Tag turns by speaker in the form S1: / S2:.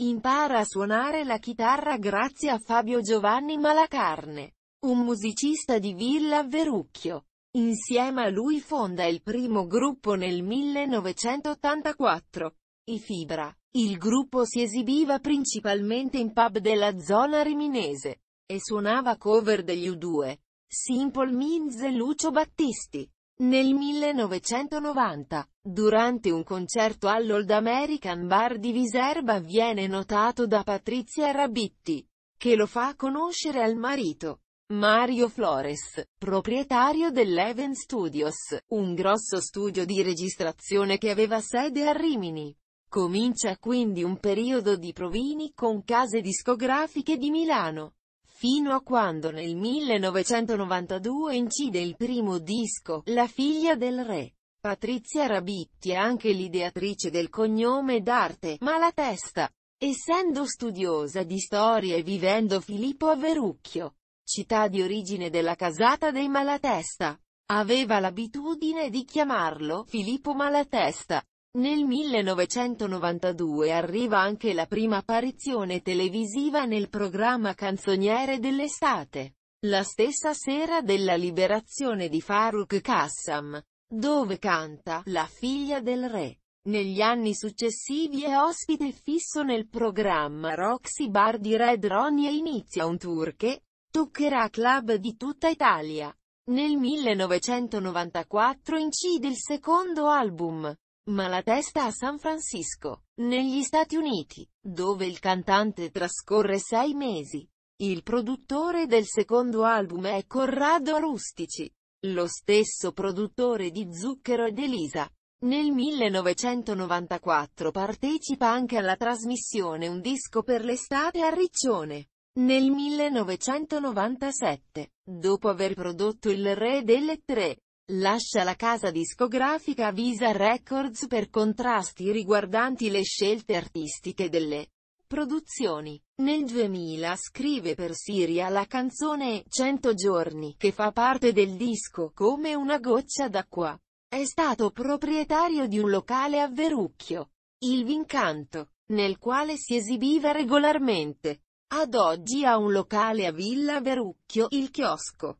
S1: Impara a suonare la chitarra grazie a Fabio Giovanni Malacarne, un musicista di Villa Verrucchio. Insieme a lui fonda il primo gruppo nel 1984, i Fibra. Il gruppo si esibiva principalmente in pub della zona riminese, e suonava cover degli U2, Simple Minz e Lucio Battisti. Nel 1990, durante un concerto all'Old American Bar di Viserba viene notato da Patrizia Rabitti, che lo fa conoscere al marito, Mario Flores, proprietario dell'Even Studios, un grosso studio di registrazione che aveva sede a Rimini. Comincia quindi un periodo di provini con case discografiche di Milano fino a quando nel 1992 incide il primo disco, La figlia del re. Patrizia Rabitti è anche l'ideatrice del cognome d'arte, Malatesta. essendo studiosa di storia e vivendo Filippo a Verucchio, città di origine della casata dei Malatesta, aveva l'abitudine di chiamarlo Filippo Malatesta. Nel 1992 arriva anche la prima apparizione televisiva nel programma Canzoniere dell'estate. La stessa sera della liberazione di Farouk Kassam, dove canta La figlia del re. Negli anni successivi è ospite fisso nel programma Roxy Bar di Red Ronnie e inizia un tour che toccherà club di tutta Italia. Nel 1994 incide il secondo album, ma la testa a San Francisco, negli Stati Uniti, dove il cantante trascorre sei mesi. Il produttore del secondo album è Corrado Rustici, lo stesso produttore di Zucchero ed Elisa. Nel 1994 partecipa anche alla trasmissione Un disco per l'estate a Riccione. Nel 1997, dopo aver prodotto Il Re delle Tre, Lascia la casa discografica Visa Records per contrasti riguardanti le scelte artistiche delle produzioni. Nel 2000 scrive per Siria la canzone 100 giorni, che fa parte del disco Come una goccia d'acqua. È stato proprietario di un locale a Verucchio, il Vincanto, nel quale si esibiva regolarmente. Ad oggi ha un locale a Villa Verucchio, il chiosco.